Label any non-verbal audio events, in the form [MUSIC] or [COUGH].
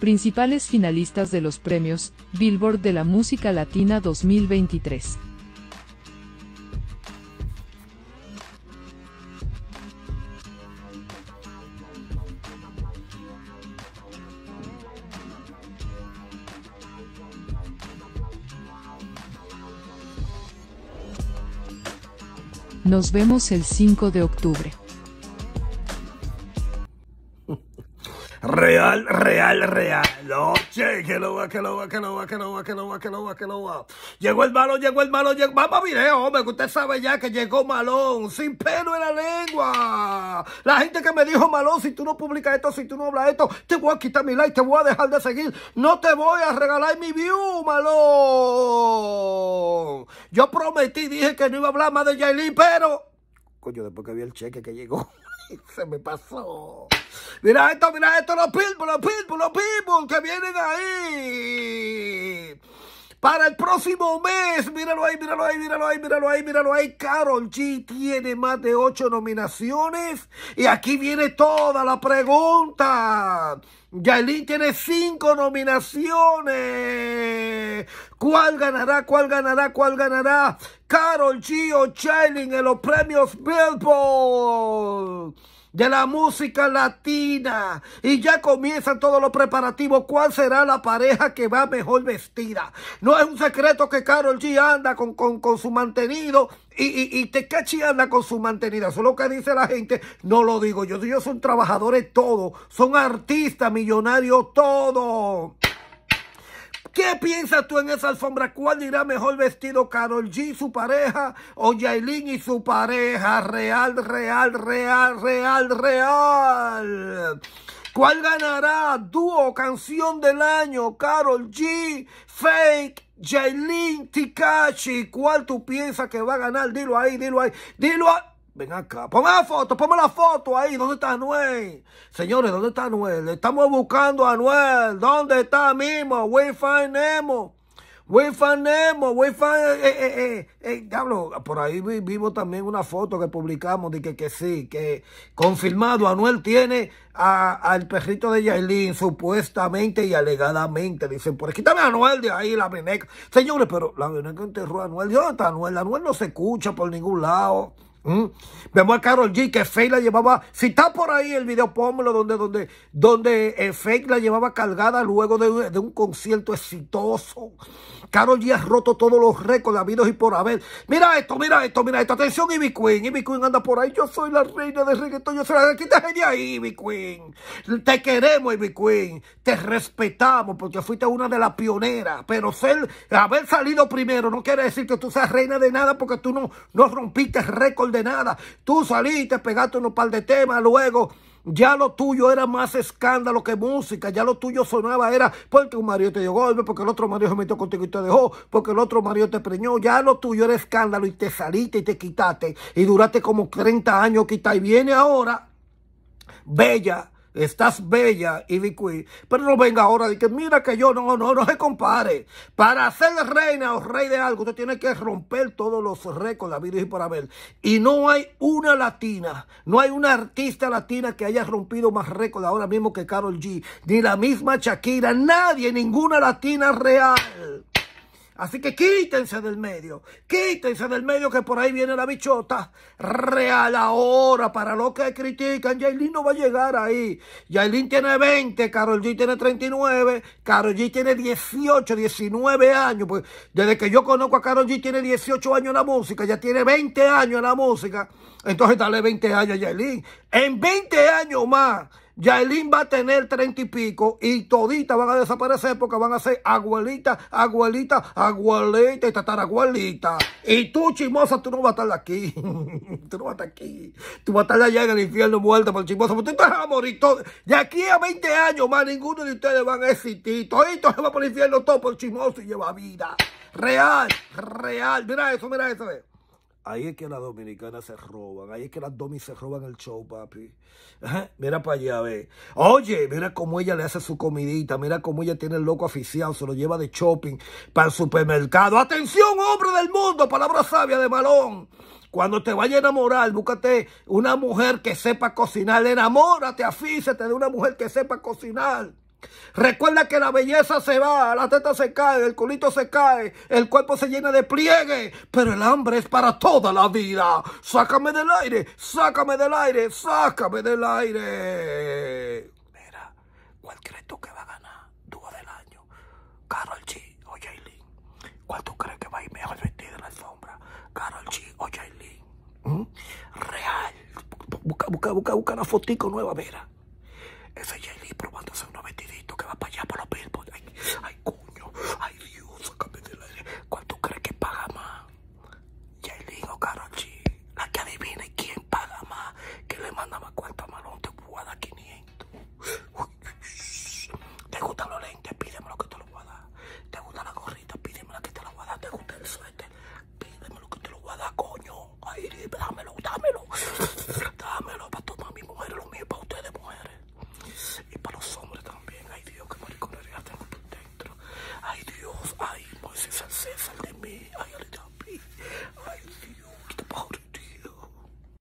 Principales finalistas de los premios Billboard de la Música Latina 2023. Nos vemos el 5 de octubre. real, real, real. Noche, que lo va, que lo va, que lo va, que lo va, que lo va, que lo va, que lo va. Llegó el malo, llegó el malo, llegó. Vamos a video, hombre, que usted sabe ya que llegó Malón, sin pelo en la lengua. La gente que me dijo Malón, si tú no publicas esto, si tú no hablas esto, te voy a quitar mi like, te voy a dejar de seguir. No te voy a regalar mi view, Malón. Yo prometí, dije que no iba a hablar más de Yailin, pero. Coño, después que vi el cheque que llegó. [LAUGHS] [LAUGHS] se me pasó. Mira esto, mira esto, los pitbull, los pitbull, los pitbull que vienen ahí para el próximo mes. Míralo ahí, míralo ahí, míralo ahí, míralo ahí, míralo ahí. Carol G tiene más de ocho nominaciones. Y aquí viene toda la pregunta. Yailin tiene cinco nominaciones. ¿Cuál ganará? ¿Cuál ganará? ¿Cuál ganará? Carol G o Chailin en los premios Billboard de la música latina. Y ya comienzan todos los preparativos. ¿Cuál será la pareja que va mejor vestida? No es un secreto que Carol G anda con, su mantenido y, y, y anda con su mantenida. Eso es lo que dice la gente. No lo digo yo. Ellos son trabajadores todos. Son artistas, millonarios todos. ¿Qué piensas tú en esa alfombra? ¿Cuál dirá mejor vestido? ¿Carol G, su pareja? ¿O Yailin y su pareja? Real, real, real, real, real. ¿Cuál ganará? Dúo, canción del año, Carol G, Fake, Jailin, Tikachi. ¿Cuál tú piensas que va a ganar? Dilo ahí, dilo ahí, dilo ahí. Ven acá, ponme la foto, ponme la foto ahí. ¿Dónde está Anuel? Señores, ¿dónde está Anuel? Estamos buscando a Anuel. ¿Dónde está mismo? We find Nemo. We find Nemo. We find... Eh, eh, eh, eh, eh Diablo, por ahí vivo también una foto que publicamos de que, que sí, que confirmado Anuel tiene al perrito de Yailin, supuestamente y alegadamente. Dicen, por pues quítame a Anuel de ahí, la veneca. Señores, pero la veneca enterró a Anuel. ¿Dónde está Anuel? Anuel no se escucha por ningún lado. Vemos ¿Mm? a Carol G que Faye la llevaba, si está por ahí el video, pónmelo donde, donde, donde eh, Faye la llevaba cargada luego de, un concierto exitoso. Carol G ha roto todos los récords habidos y por haber. Mira esto, mira esto, mira esto. Atención, Ivy Queen. Ivy Queen anda por ahí. Yo soy la reina de reggaetón. Yo soy la reina de ahí, Ivy Queen. Te queremos, Ivy Queen. Te respetamos porque fuiste una de las pioneras. Pero ser, haber salido primero no quiere decir que tú seas reina de nada porque tú no, no rompiste récord de nada, Tú saliste, pegaste unos par de temas, luego... Ya lo tuyo era más escándalo que música. Ya lo tuyo sonaba era porque un marido te dio golpe, porque el otro marido se metió contigo y te dejó, porque el otro marido te preñó. Ya lo tuyo era escándalo y te saliste y te quitaste. Y duraste como 30 años quita. Y viene ahora, bella Estás bella, Ivy Pero no venga ahora de que mira que yo no, no, no se compare. Para ser reina o rey de algo, usted tiene que romper todos los récords, la y para ver. Y no hay una latina, no hay una artista latina que haya rompido más récords ahora mismo que Carol G. Ni la misma Shakira, nadie, ninguna latina real. Así que quítense del medio, quítense del medio que por ahí viene la bichota real ahora. Para los que critican, Yailin no va a llegar ahí. Yailin tiene 20, Carol G tiene 39, Carol G tiene 18, 19 años. Pues desde que yo conozco a Carol G tiene 18 años en la música, ya tiene 20 años en la música. Entonces dale 20 años a Yailin. En 20 años más Yaelín va a tener treinta y pico y toditas van a desaparecer porque van a ser abuelita, abuelita, abuelita y tatarabuelita. Y tú, Chismosa tú no vas a estar aquí. [LAUGHS] tú no vas a estar aquí. Tú vas a estar allá en el infierno muerta por chimosa. Porque tú estás amorito. De aquí a 20 años más, ninguno de ustedes va a existir. Toditos se va por el infierno todo por chimoso y lleva vida. Real, real. Mira eso, mira eso. Ahí es que las dominicanas se roban. Ahí es que las domis se roban el show, papi. Mira para allá, ver. Oye, mira cómo ella le hace su comidita. Mira cómo ella tiene el loco oficial, Se lo lleva de shopping para el supermercado. Atención, hombre del mundo. Palabra sabia de Malón. Cuando te vaya a enamorar, búscate una mujer que sepa cocinar. Enamórate, afícete de una mujer que sepa cocinar. Recuerda que la belleza se va, la teta se cae, el culito se cae, el cuerpo se llena de pliegue, pero el hambre es para toda la vida. Sácame del aire, sácame del aire, sácame del aire. Mira, ¿cuál crees tú que va a ganar? Dúo del año, Carol G o Jaylin. ¿Cuál tú crees que va a ir mejor vestido en la alfombra? Carol G o Jaylin. ¿Mm? Real. Busca, busca, busca, busca una fotico nueva, mira. Ese